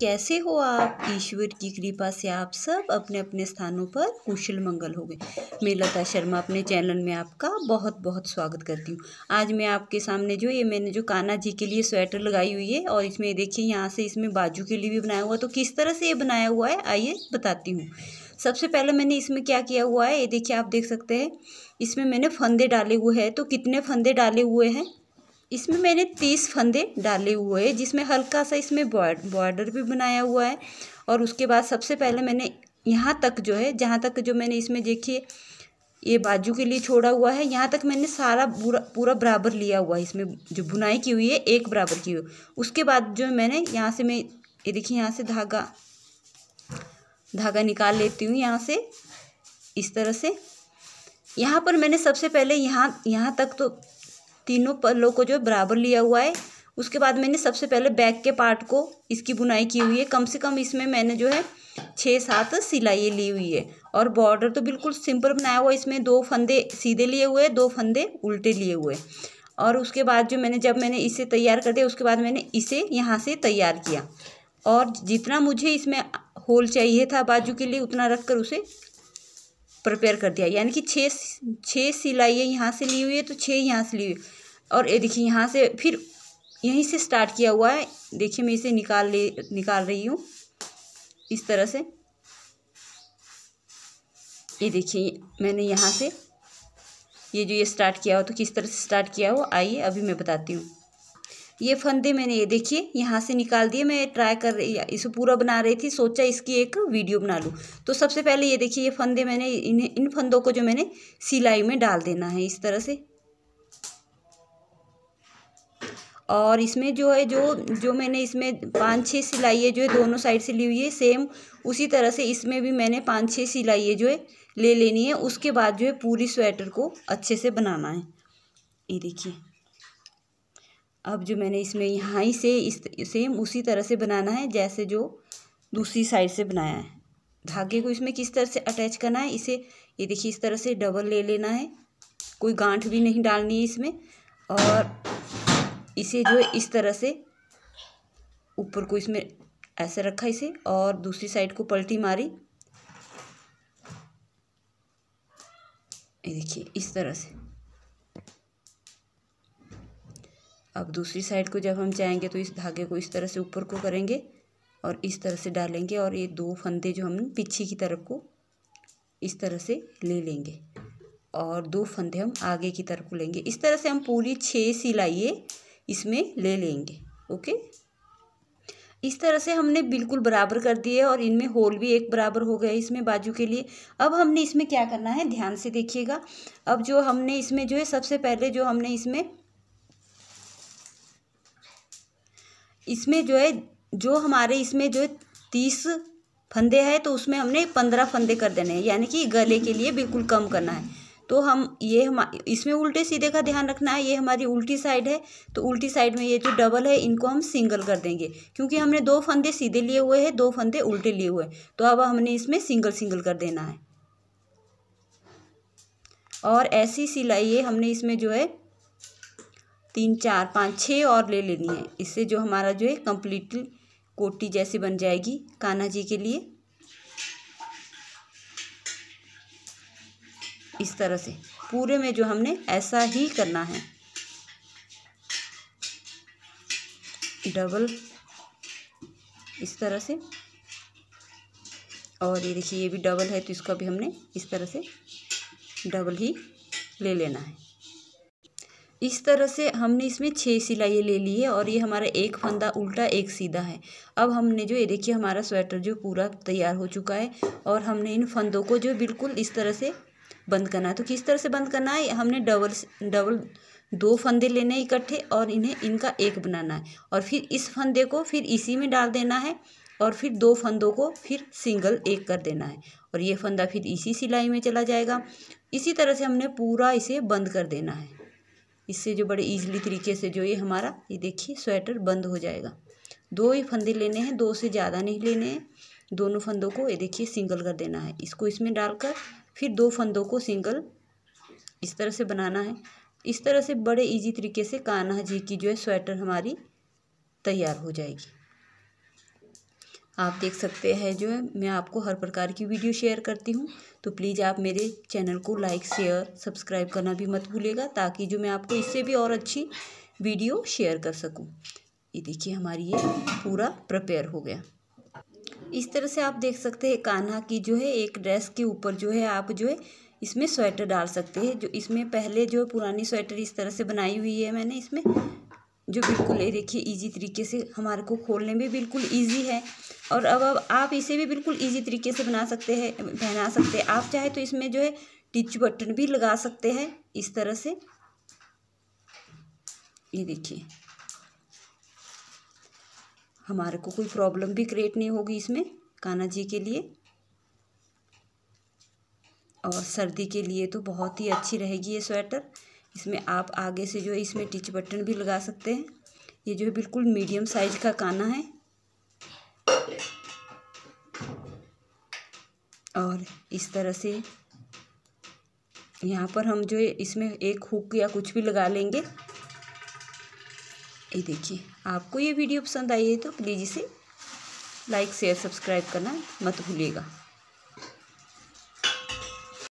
कैसे हो आप ईश्वर की कृपा से आप सब अपने अपने स्थानों पर कुशल मंगल हो गए मैं लता शर्मा अपने चैनल में आपका बहुत बहुत स्वागत करती हूँ आज मैं आपके सामने जो ये मैंने जो कान्हा जी के लिए स्वेटर लगाई हुई है और इसमें देखिए यहाँ से इसमें बाजू के लिए भी बनाया हुआ तो किस तरह से ये बनाया हुआ है आइए बताती हूँ सबसे पहले मैंने इसमें क्या किया हुआ है ये देखिए आप देख सकते हैं इसमें मैंने फंदे डाले हुए हैं तो कितने फंदे डाले हुए हैं इसमें मैंने तीस फंदे डाले हुए हैं जिसमें हल्का सा इसमें बॉर्डर भी बनाया हुआ है और उसके बाद सबसे पहले मैंने यहाँ तक जो है जहाँ तक जो मैंने इसमें देखिए ये बाजू के लिए छोड़ा हुआ है यहाँ तक मैंने सारा पूरा पूरा बराबर लिया हुआ है इसमें जो बुनाई की हुई है एक बराबर की हुई उसके बाद जो मैंने यहाँ से मैं ये देखिए यहाँ से धागा धागा निकाल लेती हूँ यहाँ से इस तरह से यहाँ पर मैंने सबसे पहले यहाँ यहाँ तक तो तीनों पलों को जो है बराबर लिया हुआ है उसके बाद मैंने सबसे पहले बैक के पार्ट को इसकी बुनाई की हुई है कम से कम इसमें मैंने जो है छः सात सिलाई ली हुई है और बॉर्डर तो बिल्कुल सिंपल बनाया हुआ है इसमें दो फंदे सीधे लिए हुए दो फंदे उल्टे लिए हुए और उसके बाद जो मैंने जब मैंने इसे तैयार कर दिया उसके बाद मैंने इसे यहाँ से तैयार किया और जितना मुझे इसमें होल चाहिए था बाजू के लिए उतना रख कर उसे प्रिपेयर कर दिया यानी कि छः छः सिलाइयाँ यहाँ से ली हुई है तो छः यहाँ से ली हुई और ये देखिए यहाँ से फिर यहीं से स्टार्ट किया हुआ है देखिए मैं इसे निकाल ले निकाल रही हूँ इस तरह से ये देखिए मैंने यहाँ से ये जो ये स्टार्ट किया हो तो किस तरह से स्टार्ट किया हो आइए अभी मैं बताती हूँ ये फंदे मैंने ये देखिए यहाँ से निकाल दिए मैं ट्राई कर रही इसे पूरा बना रही थी सोचा इसकी एक वीडियो बना लूँ तो सबसे पहले ये देखिए ये फंदे मैंने इन इन फंदों को जो मैंने सिलाई में डाल देना है इस तरह से और इसमें जो है जो जो मैंने इसमें पाँच छः सिलाइए जो है दोनों साइड से ली हुई है सेम उसी तरह से इसमें भी मैंने पाँच छः सिलाइए जो है ले लेनी है उसके बाद जो है पूरी स्वेटर को अच्छे से बनाना है ये देखिए अब जो मैंने इसमें यहाँ ही से इस सेम उसी तरह से बनाना है जैसे जो दूसरी साइड से बनाया है धागे को इसमें किस तरह से अटैच करना है इसे ये देखिए इस तरह से डबल ले लेना है कोई गांठ भी नहीं डालनी है इसमें और इसे जो है इस तरह से ऊपर को इसमें ऐसे रखा इसे और दूसरी साइड को पलटी मारी ये देखिए इस तरह से अब दूसरी साइड को जब हम चाहेंगे तो इस धागे को इस तरह से ऊपर को करेंगे और इस तरह से डालेंगे और ये दो फंदे जो हम पीछे की तरफ को इस तरह से ले लेंगे और दो फंदे हम आगे की तरफ को लेंगे इस तरह से हम पूरी छः सिलाइए इसमें ले लेंगे ओके इस तरह से हमने बिल्कुल बराबर कर दिए और इनमें होल भी एक बराबर हो गया इसमें बाजू के लिए अब हमने इसमें क्या करना है ध्यान से देखिएगा अब जो हमने इसमें जो है सबसे पहले जो हमने इसमें इसमें जो है जो हमारे इसमें जो है तीस फंदे हैं तो उसमें हमने पंद्रह फंदे कर देने हैं यानी कि गले के लिए बिल्कुल कम करना है तो हम ये हम इसमें उल्टे सीधे का ध्यान रखना है ये हमारी उल्टी साइड है तो उल्टी साइड में ये जो डबल है इनको हम सिंगल कर देंगे क्योंकि हमने दो फंदे सीधे लिए हुए हैं दो फंदे उल्टे लिए हुए हैं तो अब हमने इसमें सिंगल सिंगल कर देना है और ऐसी सिलाई हमने इसमें जो है तीन चार पाँच छः और ले लेनी है इससे जो हमारा जो है कम्प्लीटली कोटी जैसी बन जाएगी कान्हा जी के लिए इस तरह से पूरे में जो हमने ऐसा ही करना है डबल इस तरह से और ये देखिए ये भी डबल है तो इसका भी हमने इस तरह से डबल ही ले लेना है इस तरह से हमने इसमें छः सिलाइयाँ ले ली है और ये हमारा एक फंदा उल्टा एक सीधा है अब हमने जो ये देखिए हमारा स्वेटर जो पूरा तैयार हो चुका है और हमने इन फंदों को जो बिल्कुल इस तरह से बंद करना है तो किस तरह से बंद करना है हमने डबल डबल दो फंदे लेने इकट्ठे और इन्हें इनका एक बनाना है और फिर इस फंदे को फिर इसी में डाल देना है और फिर दो फंदों को फिर सिंगल एक कर देना है और ये फंदा फिर इसी सिलाई में चला जाएगा इसी तरह से हमने पूरा इसे बंद कर देना है इससे जो बड़े ईजली तरीके से जो ये हमारा ये देखिए स्वेटर बंद हो जाएगा दो ही फंदे लेने हैं दो से ज़्यादा नहीं लेने हैं दोनों फंदों को ये देखिए सिंगल कर देना है इसको इसमें डालकर फिर दो फंदों को सिंगल इस तरह से बनाना है इस तरह से बड़े इजी तरीके से कान्हा जी की जो है स्वेटर हमारी तैयार हो जाएगी आप देख सकते हैं जो है मैं आपको हर प्रकार की वीडियो शेयर करती हूँ तो प्लीज़ आप मेरे चैनल को लाइक शेयर सब्सक्राइब करना भी मत भूलेगा ताकि जो मैं आपको इससे भी और अच्छी वीडियो शेयर कर सकूँ ये देखिए हमारी ये पूरा प्रपेयर हो गया इस तरह से आप देख सकते हैं कान्हा की जो है एक ड्रेस के ऊपर जो है आप जो है इसमें स्वेटर डाल सकते हैं जो इसमें पहले जो पुरानी स्वेटर इस तरह से बनाई हुई है मैंने इसमें जो बिल्कुल देखिए इजी तरीके से हमारे को खोलने में बिल्कुल इजी है और अब अब आप इसे भी बिल्कुल इजी तरीके से बना सकते हैं पहना सकते हैं आप चाहे तो इसमें जो है टिच बटन भी लगा सकते हैं इस तरह से ये देखिए हमारे को कोई प्रॉब्लम भी क्रिएट नहीं होगी इसमें काना जी के लिए और सर्दी के लिए तो बहुत ही अच्छी रहेगी ये स्वेटर इसमें आप आगे से जो है इसमें टिच बटन भी लगा सकते हैं ये जो है बिल्कुल मीडियम साइज का काना है और इस तरह से यहाँ पर हम जो है इसमें एक हुक या कुछ भी लगा लेंगे ये देखिए आपको ये वीडियो पसंद आई है तो प्लीज़ इसे लाइक शेयर सब्सक्राइब करना मत भूलिएगा